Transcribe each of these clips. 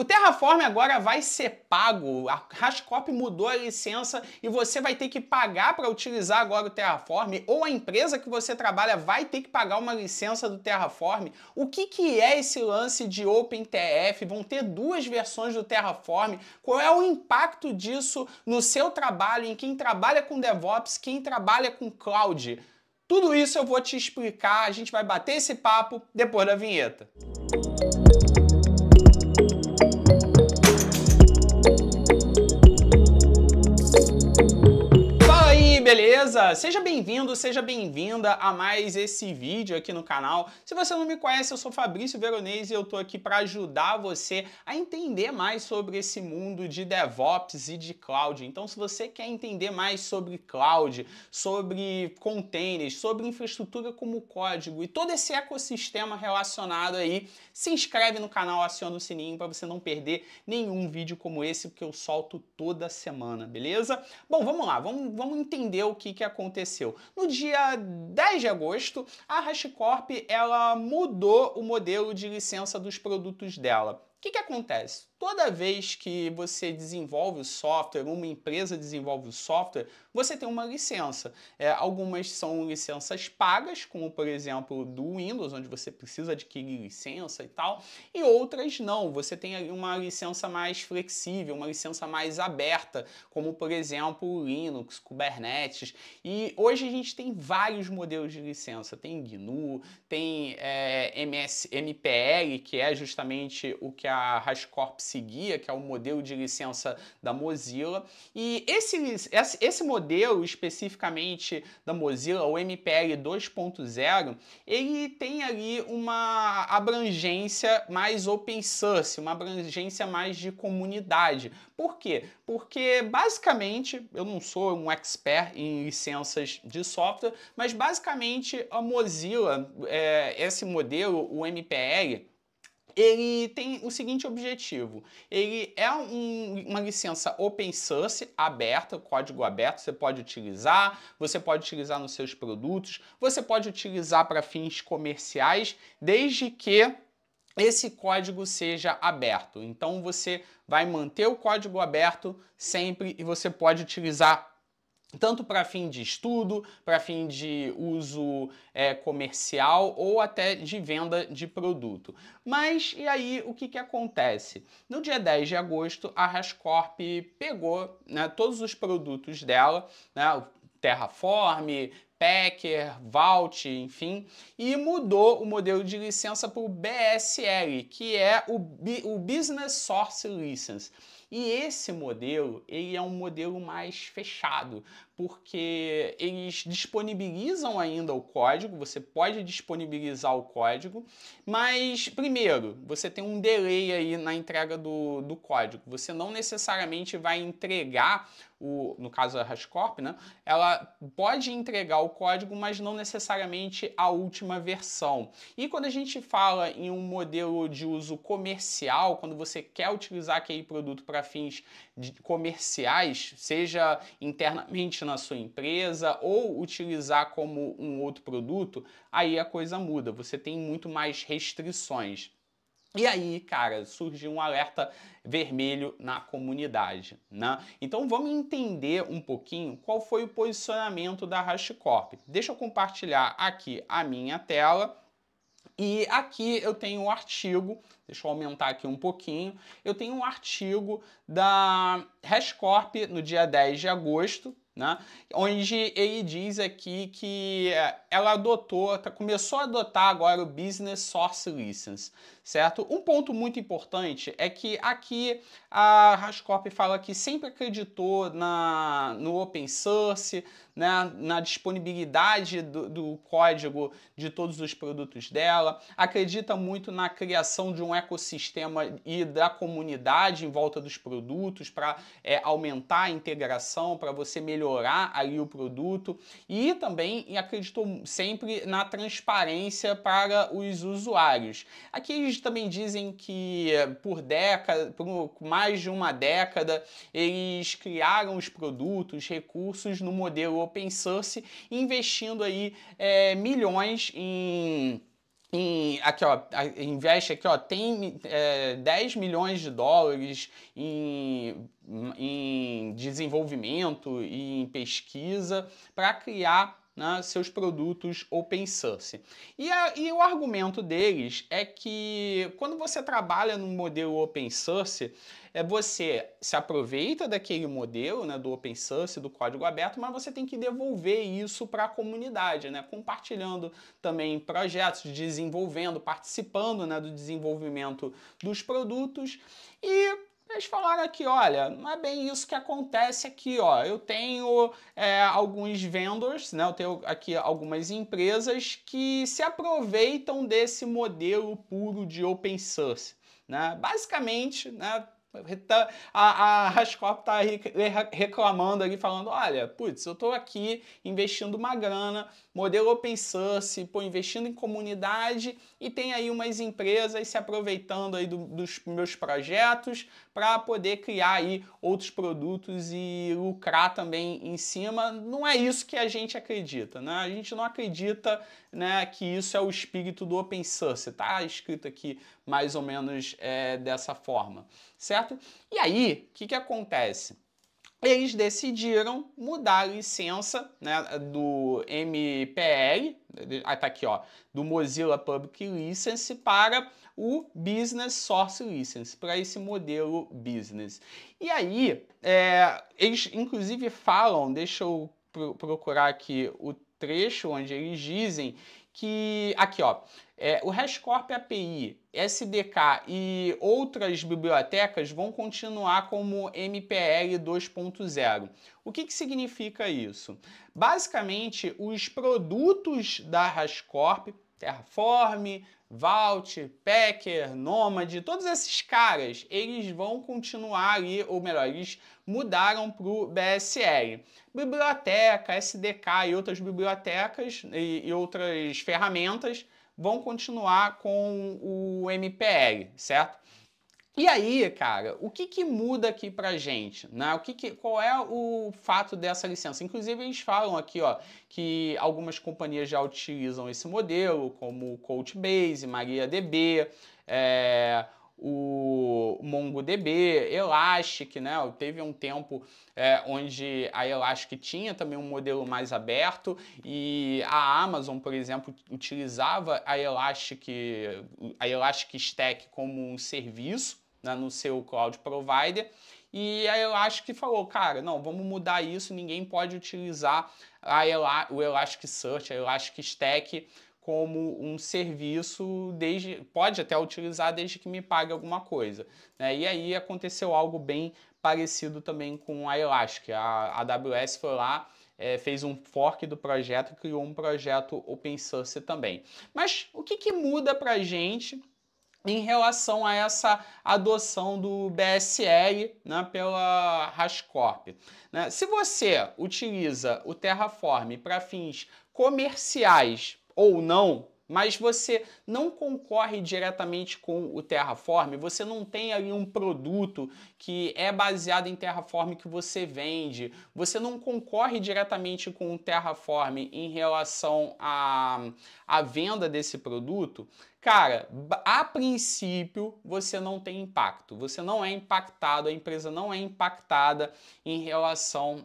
O Terraform agora vai ser pago. A Hascop mudou a licença e você vai ter que pagar para utilizar agora o Terraform ou a empresa que você trabalha vai ter que pagar uma licença do Terraform. O que, que é esse lance de OpenTF? Vão ter duas versões do Terraform. Qual é o impacto disso no seu trabalho, em quem trabalha com DevOps, quem trabalha com cloud? Tudo isso eu vou te explicar, a gente vai bater esse papo depois da vinheta. Música dele, Beleza? Seja bem-vindo, seja bem-vinda a mais esse vídeo aqui no canal. Se você não me conhece, eu sou Fabrício Veronese e eu tô aqui para ajudar você a entender mais sobre esse mundo de DevOps e de cloud. Então, se você quer entender mais sobre cloud, sobre containers, sobre infraestrutura como código e todo esse ecossistema relacionado aí, se inscreve no canal, aciona o sininho para você não perder nenhum vídeo como esse que eu solto toda semana, beleza? Bom, vamos lá, vamos, vamos entender o que que, que aconteceu? No dia 10 de agosto, a HashiCorp ela mudou o modelo de licença dos produtos dela. O que, que acontece? Toda vez que você desenvolve o software, uma empresa desenvolve o software, você tem uma licença. É, algumas são licenças pagas, como por exemplo do Windows, onde você precisa adquirir licença e tal, e outras não. Você tem uma licença mais flexível, uma licença mais aberta, como por exemplo o Linux, Kubernetes. E hoje a gente tem vários modelos de licença. Tem GNU, tem é, MS, MPL, que é justamente o que a Hascorp seguia, que é o modelo de licença da Mozilla. E esse, esse modelo, especificamente da Mozilla, o MPL 2.0, ele tem ali uma abrangência mais open source, uma abrangência mais de comunidade. Por quê? Porque, basicamente, eu não sou um expert em licenças de software, mas, basicamente, a Mozilla, é, esse modelo, o MPL, ele tem o seguinte objetivo. Ele é um, uma licença open source, aberta, código aberto, você pode utilizar, você pode utilizar nos seus produtos, você pode utilizar para fins comerciais, desde que esse código seja aberto. Então você vai manter o código aberto sempre e você pode utilizar tanto para fim de estudo, para fim de uso é, comercial ou até de venda de produto. Mas e aí o que, que acontece? No dia 10 de agosto, a Hascorp pegou né, todos os produtos dela, né, Terraform, Packer, Vault, enfim, e mudou o modelo de licença para o BSL, que é o, B, o Business Source License. E esse modelo, ele é um modelo mais fechado, porque eles disponibilizam ainda o código, você pode disponibilizar o código, mas primeiro, você tem um delay aí na entrega do, do código, você não necessariamente vai entregar o, no caso da Hashcorp, né, ela pode entregar o código, mas não necessariamente a última versão. E quando a gente fala em um modelo de uso comercial, quando você quer utilizar aquele produto para fins comerciais, seja internamente na sua empresa ou utilizar como um outro produto, aí a coisa muda, você tem muito mais restrições. E aí, cara, surgiu um alerta vermelho na comunidade, né? Então vamos entender um pouquinho qual foi o posicionamento da Hashcorp. Deixa eu compartilhar aqui a minha tela e aqui eu tenho um artigo, deixa eu aumentar aqui um pouquinho, eu tenho um artigo da Rescorp no dia 10 de agosto, né? onde ele diz aqui que eh, ela adotou, tá, começou a adotar agora o Business Source License, certo? Um ponto muito importante é que aqui a Hashcorp fala que sempre acreditou na, no open source, né, na disponibilidade do, do código de todos os produtos dela, acredita muito na criação de um ecossistema e da comunidade em volta dos produtos para é, aumentar a integração, para você melhorar aí o produto e também acreditou sempre na transparência para os usuários. Aqui eles também dizem que por década, por mais de uma década, eles criaram os produtos, recursos no modelo open source, investindo aí é, milhões em em, aqui ó, investe aqui ó, tem é, 10 milhões de dólares em, em desenvolvimento e em pesquisa para criar né, seus produtos open source. E, a, e o argumento deles é que quando você trabalha num modelo open source, é você se aproveita daquele modelo, né, do open source, do código aberto, mas você tem que devolver isso para a comunidade, né, compartilhando também projetos, desenvolvendo, participando, né, do desenvolvimento dos produtos e eles falaram aqui, olha, não é bem isso que acontece aqui, ó. Eu tenho é, alguns vendors, né? Eu tenho aqui algumas empresas que se aproveitam desse modelo puro de open source, né? Basicamente, né? Tá, a, a Rascop está reclamando ali, falando: olha, putz, eu estou aqui investindo uma grana, modelo open source, pô, investindo em comunidade e tem aí umas empresas se aproveitando aí do, dos meus projetos para poder criar aí outros produtos e lucrar também em cima. Não é isso que a gente acredita, né? A gente não acredita né, que isso é o espírito do open source, tá escrito aqui mais ou menos é, dessa forma certo? E aí, o que, que acontece? Eles decidiram mudar a licença né, do MPL, ah, tá aqui ó, do Mozilla Public License para o Business Source License, para esse modelo Business. E aí, é, eles inclusive falam, deixa eu procurar aqui o trecho onde eles dizem que aqui ó, é, o HashCorp API, SDK e outras bibliotecas vão continuar como MPL 2.0. O que, que significa isso? Basicamente, os produtos da HashCorp Terraform, Vault, Packer, Nomad, todos esses caras, eles vão continuar ali, ou melhor, eles mudaram para o BSL. Biblioteca, SDK e outras bibliotecas e, e outras ferramentas vão continuar com o MPL, certo? E aí, cara, o que, que muda aqui pra gente? Né? O que, que qual é o fato dessa licença? Inclusive, eles falam aqui ó, que algumas companhias já utilizam esse modelo, como Coachbase, MariaDB, é, o MongoDB, Elastic, né? Teve um tempo é, onde a Elastic tinha também um modelo mais aberto e a Amazon, por exemplo, utilizava a Elastic, a Elastic Stack como um serviço né, no seu cloud provider. E a Elastic falou, cara, não, vamos mudar isso, ninguém pode utilizar a Ela o a Elastic Stack como um serviço desde pode até utilizar desde que me pague alguma coisa né? e aí aconteceu algo bem parecido também com a Elastic a, AWS foi lá é, fez um fork do projeto criou um projeto open source também mas o que, que muda para gente em relação a essa adoção do BSL né, pela Hashcorp? Né? Se você utiliza o Terraform para fins comerciais ou não, mas você não concorre diretamente com o Terraform, você não tem ali um produto que é baseado em Terraform que você vende, você não concorre diretamente com o Terraform em relação à à venda desse produto, cara, a princípio você não tem impacto, você não é impactado, a empresa não é impactada em relação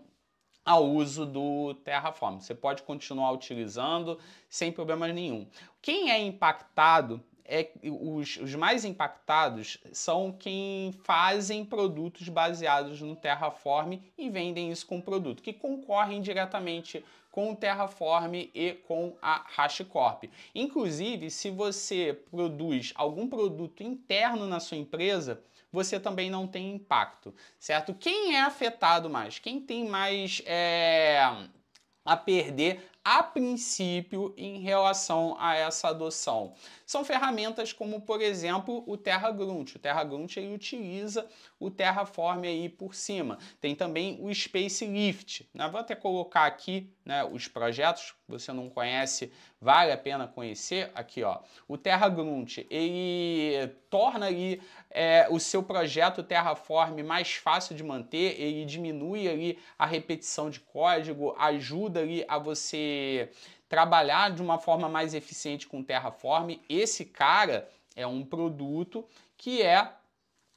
ao uso do Terraform. Você pode continuar utilizando sem problemas nenhum. Quem é impactado é os, os mais impactados são quem fazem produtos baseados no Terraform e vendem isso com produto, que concorrem diretamente com o Terraform e com a HashiCorp. Inclusive, se você produz algum produto interno na sua empresa, você também não tem impacto, certo? Quem é afetado mais? Quem tem mais é, a perder a princípio em relação a essa adoção. São ferramentas como, por exemplo, o Terra Grunt. O Terra Grunt ele utiliza o Terraform aí por cima. Tem também o Space Lift. Né? Vou até colocar aqui né, os projetos, você não conhece, vale a pena conhecer. Aqui, ó, o Terra Grunt, ele torna ali é, o seu projeto Terraform mais fácil de manter, ele diminui ali a repetição de código, ajuda ali a você trabalhar de uma forma mais eficiente com Terraform. Esse cara é um produto que é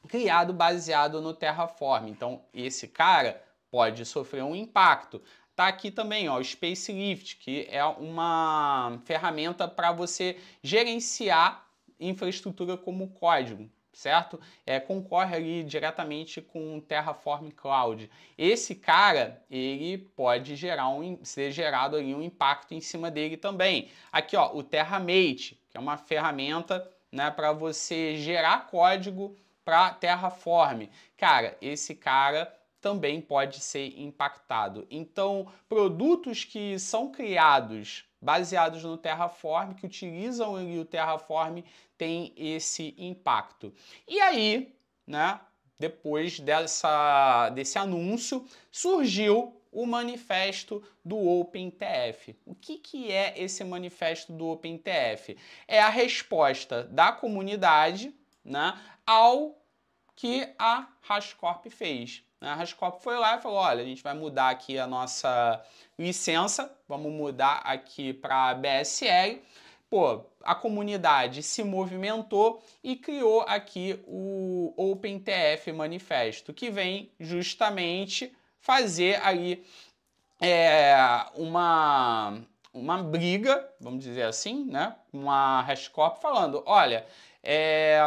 criado baseado no Terraform. Então, esse cara pode sofrer um impacto. Tá aqui também, ó, o Spacelift, que é uma ferramenta para você gerenciar infraestrutura como código certo? É, concorre ali diretamente com Terraform Cloud. Esse cara, ele pode gerar um, ser gerado ali um impacto em cima dele também. Aqui, ó, o TerraMate, que é uma ferramenta né, para você gerar código para Terraform. Cara, esse cara também pode ser impactado. Então, produtos que são criados baseados no Terraform, que utilizam e o Terraform tem esse impacto. E aí, né, depois dessa, desse anúncio, surgiu o manifesto do OpenTF. O que, que é esse manifesto do OpenTF? É a resposta da comunidade né, ao que a Hashcorp fez. A Rascop foi lá e falou: olha, a gente vai mudar aqui a nossa licença, vamos mudar aqui para BSL. Pô, a comunidade se movimentou e criou aqui o OpenTF Manifesto, que vem justamente fazer ali é, uma, uma briga, vamos dizer assim, né? Uma Rascorp falando, olha, é,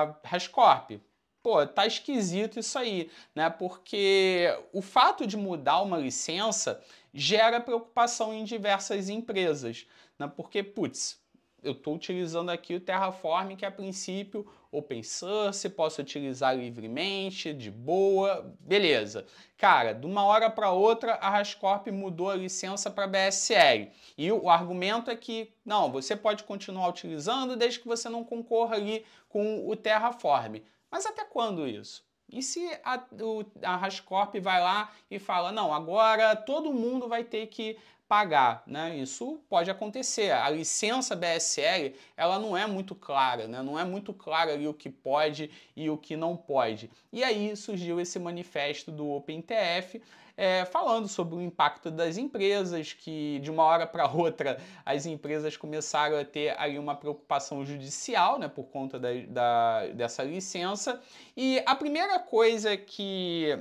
pô, tá esquisito isso aí, né? Porque o fato de mudar uma licença gera preocupação em diversas empresas, né? Porque, putz, eu estou utilizando aqui o Terraform, que a princípio open source, posso utilizar livremente, de boa, beleza. Cara, de uma hora para outra, a Rascorp mudou a licença para BSL. E o argumento é que, não, você pode continuar utilizando desde que você não concorra ali com o Terraform. Mas até quando isso? E se a, o, a Rascorp vai lá e fala, não, agora todo mundo vai ter que pagar, né? Isso pode acontecer. A licença BSL, ela não é muito clara, né? Não é muito clara ali o que pode e o que não pode. E aí surgiu esse manifesto do OpenTF, é, falando sobre o impacto das empresas, que de uma hora para outra as empresas começaram a ter aí uma preocupação judicial, né, por conta da, da dessa licença. E a primeira coisa que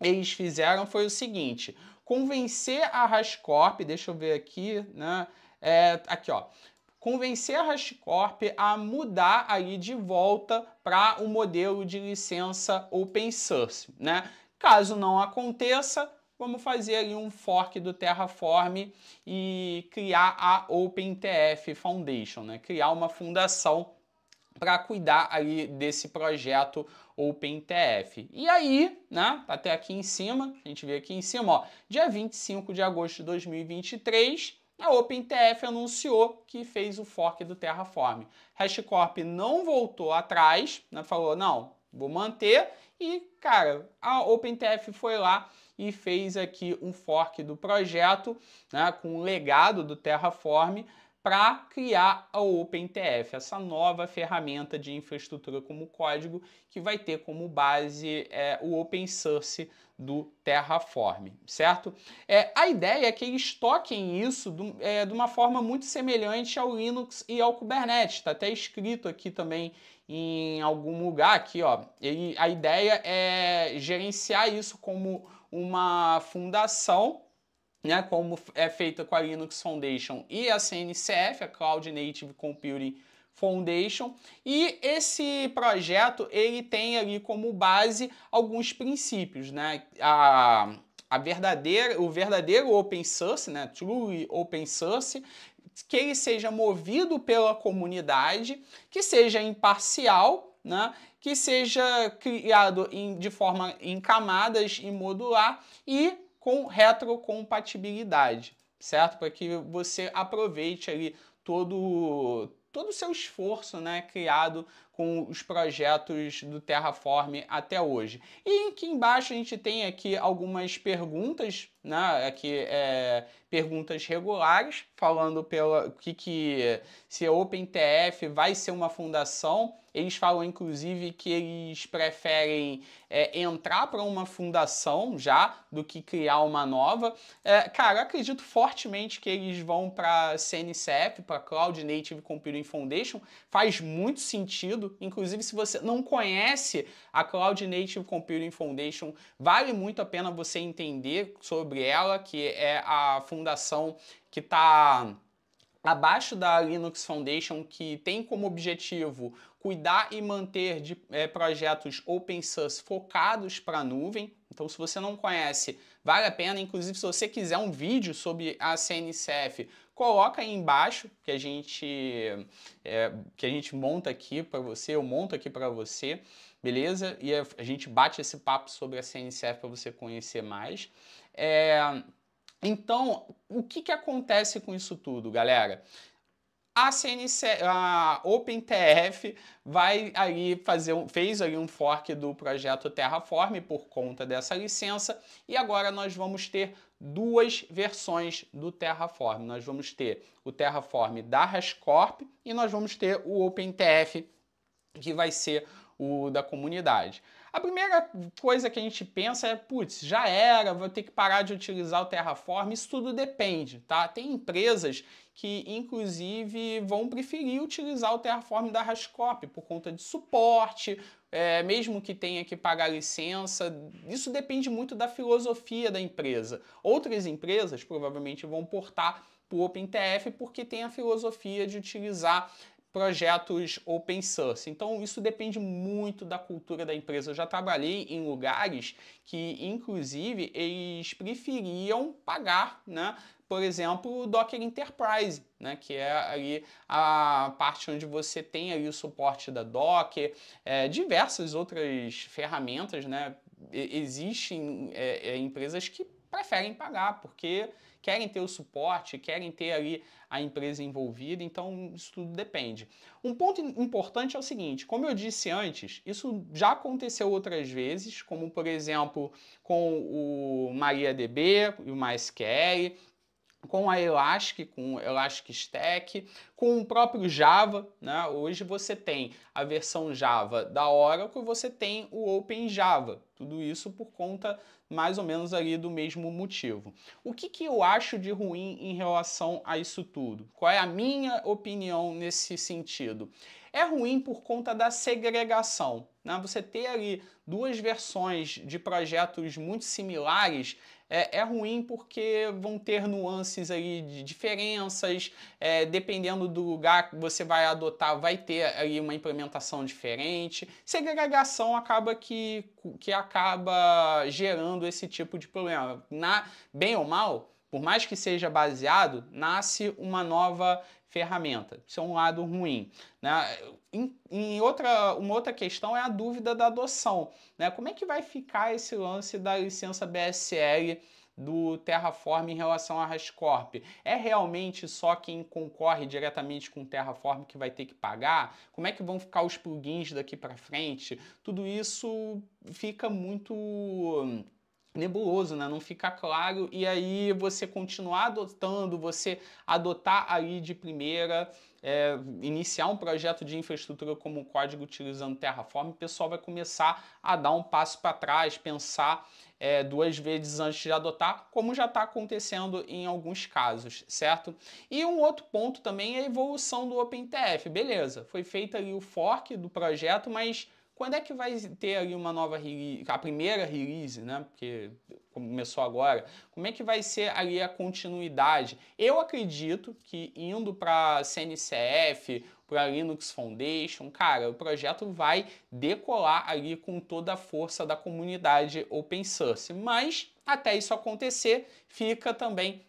eles fizeram foi o seguinte: convencer a Rascorp, deixa eu ver aqui, né? É, aqui ó, convencer a Rascorp a mudar aí de volta para o um modelo de licença open source, né? Caso não aconteça, vamos fazer ali um fork do Terraform e criar a OpenTF Foundation, né? criar uma fundação para cuidar aí desse projeto OpenTF. E aí, né, tá até aqui em cima, a gente vê aqui em cima, ó, dia 25 de agosto de 2023, a OpenTF anunciou que fez o fork do Terraform. HashCorp não voltou atrás, né, falou, não, vou manter, e, cara, a OpenTF foi lá e fez aqui um fork do projeto, né, com o legado do Terraform, para criar a OpenTF, essa nova ferramenta de infraestrutura como código que vai ter como base é, o open source do Terraform, certo? É, a ideia é que eles toquem isso do, é, de uma forma muito semelhante ao Linux e ao Kubernetes, está até escrito aqui também em algum lugar aqui, ó. Ele, a ideia é gerenciar isso como uma fundação né, como é feita com a Linux Foundation e a CNCF, a Cloud Native Computing Foundation. E esse projeto ele tem ali como base alguns princípios, né? A, a verdadeira, o verdadeiro open source, né, truly open source, que ele seja movido pela comunidade, que seja imparcial, né, que seja criado em, de forma em camadas e modular e com retrocompatibilidade, certo? Para que você aproveite ali todo todo o seu esforço né, criado com os projetos do Terraform até hoje. E aqui embaixo a gente tem aqui algumas perguntas, né? Aqui é, perguntas regulares, falando pela que, que se a OpenTF vai ser uma fundação. Eles falam, inclusive, que eles preferem é, entrar para uma fundação já do que criar uma nova. É, cara, acredito fortemente que eles vão para CNCF, para Cloud Native Computing Foundation. Faz muito sentido Inclusive, se você não conhece a Cloud Native Computing Foundation, vale muito a pena você entender sobre ela, que é a fundação que está abaixo da Linux Foundation, que tem como objetivo cuidar e manter de, é, projetos open source focados para a nuvem. Então, se você não conhece, vale a pena. Inclusive, se você quiser um vídeo sobre a CNCF, Coloca aí embaixo que a gente é, que a gente monta aqui para você, eu monto aqui para você, beleza? E a, a, gente bate esse papo sobre a CNCF para você conhecer mais. É, então, o que, que acontece com isso tudo, galera? a CNC, a OpenTF vai aí fazer um, fez ali um fork do projeto Terraform por conta dessa licença e agora nós vamos ter duas versões do Terraform. Nós vamos ter o Terraform da Hashcorp e nós vamos ter o OpenTF, que vai ser o da comunidade. A primeira coisa que a gente pensa é, putz, já era, vou ter que parar de utilizar o Terraform. Isso tudo depende, tá? Tem empresas que, inclusive, vão preferir utilizar o Terraform da Hashcorp por conta de suporte, é, mesmo que tenha que pagar licença. Isso depende muito da filosofia da empresa. Outras empresas provavelmente vão portar para o OpenTF porque tem a filosofia de utilizar projetos open source. Então isso depende muito da cultura da empresa. Eu já trabalhei em lugares que inclusive eles preferiam pagar, né, por exemplo, o Docker Enterprise, né, que é ali a parte onde você tem ali o suporte da Docker, é, diversas outras ferramentas, né, existem é, é, empresas que preferem pagar, porque querem ter o suporte, querem ter ali a empresa envolvida, então isso tudo depende. Um ponto importante é o seguinte: como eu disse antes, isso já aconteceu outras vezes, como por exemplo com o MariaDB e o MySQL, com a Elastic, com Elastic Stack, com o próprio Java, né? Hoje você tem a versão Java da Oracle, você tem o Open Java. Tudo isso por conta mais ou menos ali do mesmo motivo. O que, que eu acho de ruim em relação a isso tudo? Qual é a minha opinião nesse sentido? É ruim por conta da segregação. Né? Você ter ali duas versões de projetos muito similares é, é ruim porque vão ter nuances aí de diferenças, é, dependendo do lugar que você vai adotar, vai ter aí uma implementação diferente. Segregação acaba que, que acaba gerando esse tipo de problema. Na, bem ou mal, por mais que seja baseado, nasce uma nova ferramenta. Isso é um lado ruim. Né? Em, em, outra, uma outra questão é a dúvida da adoção. Né? Como é que vai ficar esse lance da licença BSL do Terraform em relação à Rascorp? É realmente só quem concorre diretamente com o Terraform que vai ter que pagar? Como é que vão ficar os plugins daqui para frente? Tudo isso fica muito nebuloso, né? Não fica claro. E aí você continuar adotando, você adotar aí de primeira, é, iniciar um projeto de infraestrutura como código utilizando Terraform, o pessoal vai começar a dar um passo para trás, pensar é, duas vezes antes de adotar, como já está acontecendo em alguns casos, certo? E um outro ponto também é a evolução do OpenTF. Beleza, foi feito ali o fork do projeto, mas quando é que vai ter aí uma nova release, a primeira release, né? Porque começou agora. Como é que vai ser ali a continuidade? Eu acredito que indo para CNCF, para Linux Foundation, cara, o projeto vai decolar ali com toda a força da comunidade open source. Mas até isso acontecer, fica também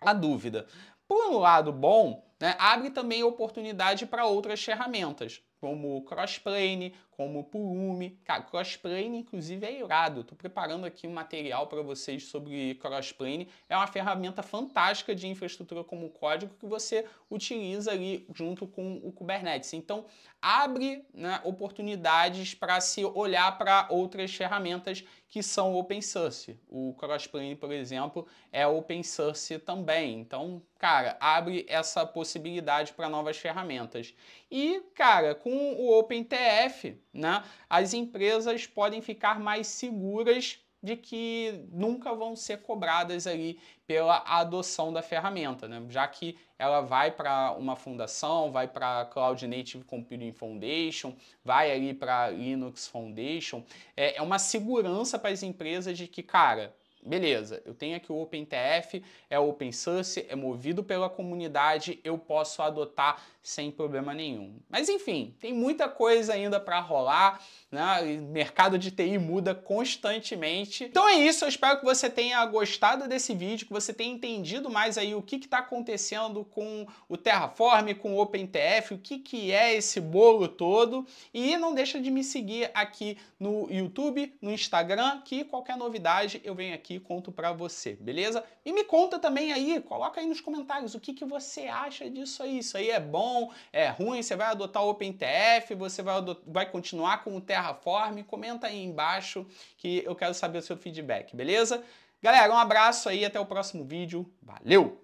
a dúvida. Por um lado bom, né, abre também oportunidade para outras ferramentas, como o Crossplane, como o Cara, crossplane, inclusive, é irado. Estou preparando aqui um material para vocês sobre crossplane. É uma ferramenta fantástica de infraestrutura como código que você utiliza ali junto com o Kubernetes. Então, abre né, oportunidades para se olhar para outras ferramentas que são open source. O Crossplane, por exemplo, é open source também. Então, cara, abre essa possibilidade para novas ferramentas. E, cara, com o OpenTF, né? As empresas podem ficar mais seguras de que nunca vão ser cobradas aí pela adoção da ferramenta, né? já que ela vai para uma fundação, vai para Cloud Native Computing Foundation, vai ali para Linux Foundation, é, é uma segurança para as empresas de que, cara, Beleza, eu tenho aqui o OpenTF, é open source, é movido pela comunidade, eu posso adotar sem problema nenhum. Mas enfim, tem muita coisa ainda para rolar, né? O mercado de TI muda constantemente. Então é isso, eu espero que você tenha gostado desse vídeo, que você tenha entendido mais aí o que está acontecendo com o Terraform, com o OpenTF, o que, que é esse bolo todo. E não deixa de me seguir aqui no YouTube, no Instagram, que qualquer novidade eu venho aqui aqui e conto para você, beleza? E me conta também aí, coloca aí nos comentários o que, que você acha disso aí. Isso aí é bom, é ruim, você vai adotar o OpenTF, você vai, vai continuar com o Terraform? Comenta aí embaixo que eu quero saber o seu feedback, beleza? Galera, um abraço aí, até o próximo vídeo. Valeu!